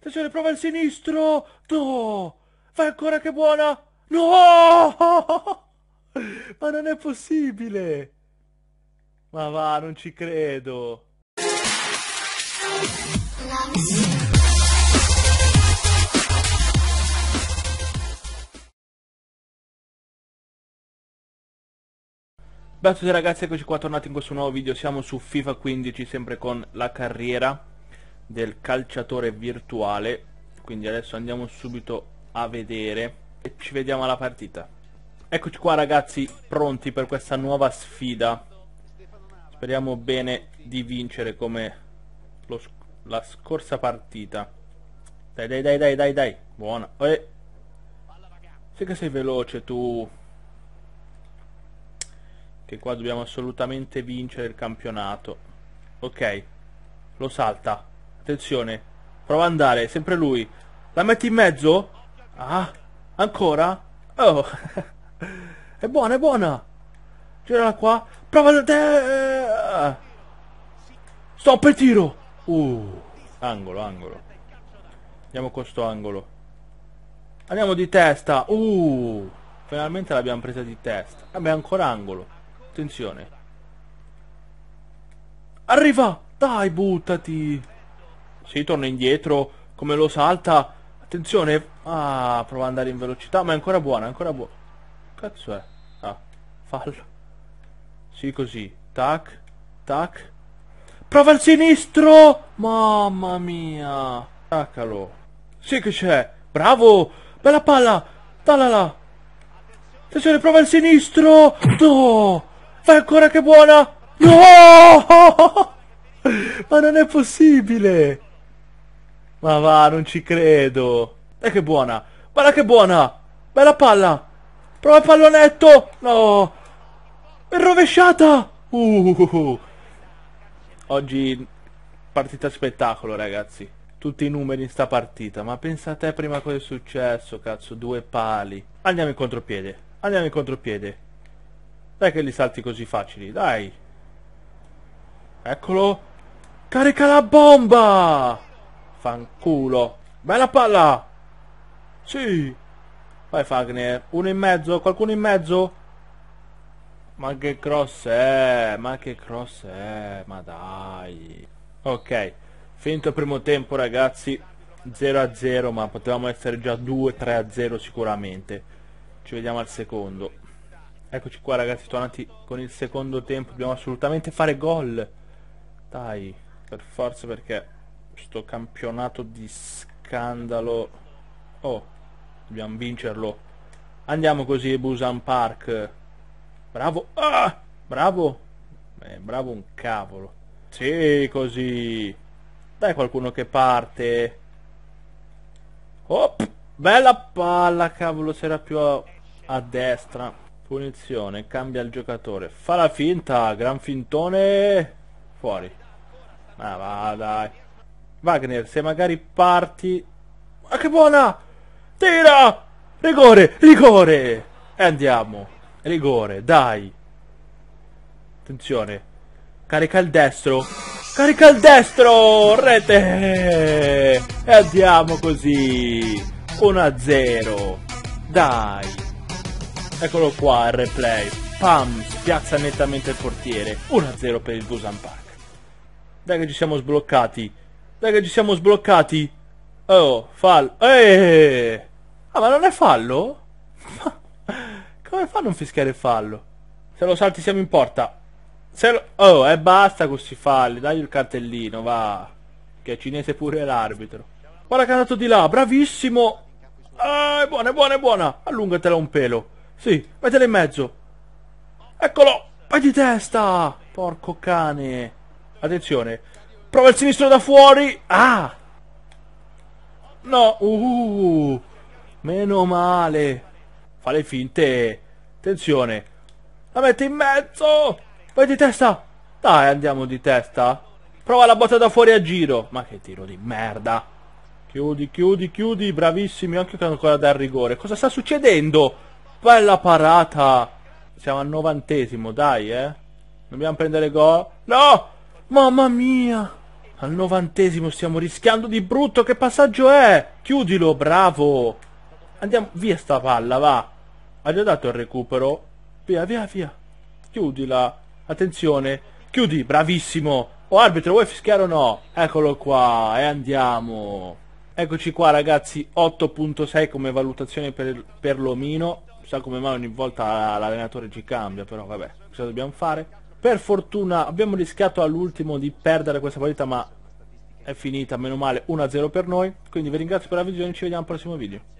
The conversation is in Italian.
Attenzione, prova il sinistro! No! Vai ancora che buona! No! Ma non è possibile! Ma va, non ci credo! Beh a tutti ragazzi, eccoci qua tornati in questo nuovo video, siamo su FIFA 15 sempre con la carriera del calciatore virtuale quindi adesso andiamo subito a vedere e ci vediamo alla partita eccoci qua ragazzi pronti per questa nuova sfida speriamo bene di vincere come lo, la scorsa partita dai dai dai dai dai dai buona eh. Sì che sei veloce tu che qua dobbiamo assolutamente vincere il campionato ok lo salta Attenzione. Prova ad andare, sempre lui. La metti in mezzo? Ah, ancora? Oh, è buona, è buona. Girala qua. Prova da te. Eh. Stop il tiro. Uh, angolo, angolo. Andiamo con sto angolo. Andiamo di testa. Uh, finalmente l'abbiamo presa di testa. Vabbè, ancora angolo. Attenzione. Arriva! Dai, buttati! Se io torno indietro, come lo salta... Attenzione! Ah, prova ad andare in velocità, ma è ancora buona, è ancora buona. Cazzo è? Ah, fallo. Sì, così. Tac, tac. Prova al sinistro! Mamma mia! Taccalo. Sì che c'è! Bravo! Bella palla! Dallala! Attenzione, prova al sinistro! No! Fai ancora che buona! No! Ma non è possibile! Ma va, non ci credo. E che buona. Guarda che buona. Bella palla. Prova il pallonetto. No. È rovesciata. Uh. Oggi partita spettacolo, ragazzi. Tutti i numeri in sta partita. Ma pensa a te prima cosa è successo, cazzo. Due pali. Andiamo in contropiede. Andiamo in contropiede. Dai che li salti così facili, dai. Eccolo. Carica la bomba! Fanculo. Bella palla! Sì! Vai Fagner, uno in mezzo, qualcuno in mezzo? Ma che cross è, ma che cross è, ma dai. Ok, finito il primo tempo ragazzi, 0 a 0 ma potevamo essere già 2 3 a 0 sicuramente ci vediamo al secondo eccoci qua ragazzi tornati con il secondo tempo dobbiamo assolutamente fare gol dai per forza perché sto campionato di scandalo oh dobbiamo vincerlo andiamo così Busan Park bravo ah bravo eh, bravo un cavolo sì così dai qualcuno che parte oh bella palla cavolo se più a, a destra punizione cambia il giocatore fa la finta gran fintone fuori ma ah, va dai Wagner, se magari parti... Ma che buona! Tira! Rigore! Rigore! E andiamo! Rigore, dai! Attenzione! Carica il destro! Carica il destro! Rete! E andiamo così! 1-0! Dai! Eccolo qua il replay! Pam! Spiazza nettamente il portiere! 1-0 per il Busan Park! Dai che ci siamo sbloccati! Dai che ci siamo sbloccati. Oh, fallo. Eeeh. Ah, ma non è fallo? Come fa a non fischiare fallo? Se lo salti siamo in porta. Se lo... Oh, e eh, basta questi falli. Dai il cartellino, va. Che è cinese pure l'arbitro. Guarda che è andato di là, bravissimo. Ah, eh, è buona, è buona, è buona. Allungatela un pelo. Sì, mettela in mezzo. Eccolo. Vai di testa. Porco cane. Attenzione. Prova il sinistro da fuori. Ah! No. Uh, meno male. Fa le finte. Attenzione. La mette in mezzo. Vai di testa. Dai, andiamo di testa. Prova la botta da fuori a giro. Ma che tiro di merda. Chiudi, chiudi, chiudi. Bravissimi. Anche che ancora dal rigore. Cosa sta succedendo? Bella parata. Siamo al novantesimo, dai, eh. Dobbiamo prendere gol. No! Mamma mia! Al novantesimo stiamo rischiando di brutto, che passaggio è? Chiudilo, bravo! Andiamo, via sta palla, va! Ha già dato il recupero? Via, via, via! Chiudila! Attenzione! Chiudi, bravissimo! oh, arbitro, vuoi fischiare o no? Eccolo qua, e andiamo! Eccoci qua ragazzi, 8.6 come valutazione per, per l'omino. Sa come mai ogni volta l'allenatore ci cambia, però vabbè, cosa dobbiamo fare? Per fortuna abbiamo rischiato all'ultimo di perdere questa partita ma è finita, meno male, 1-0 per noi. Quindi vi ringrazio per la visione e ci vediamo al prossimo video.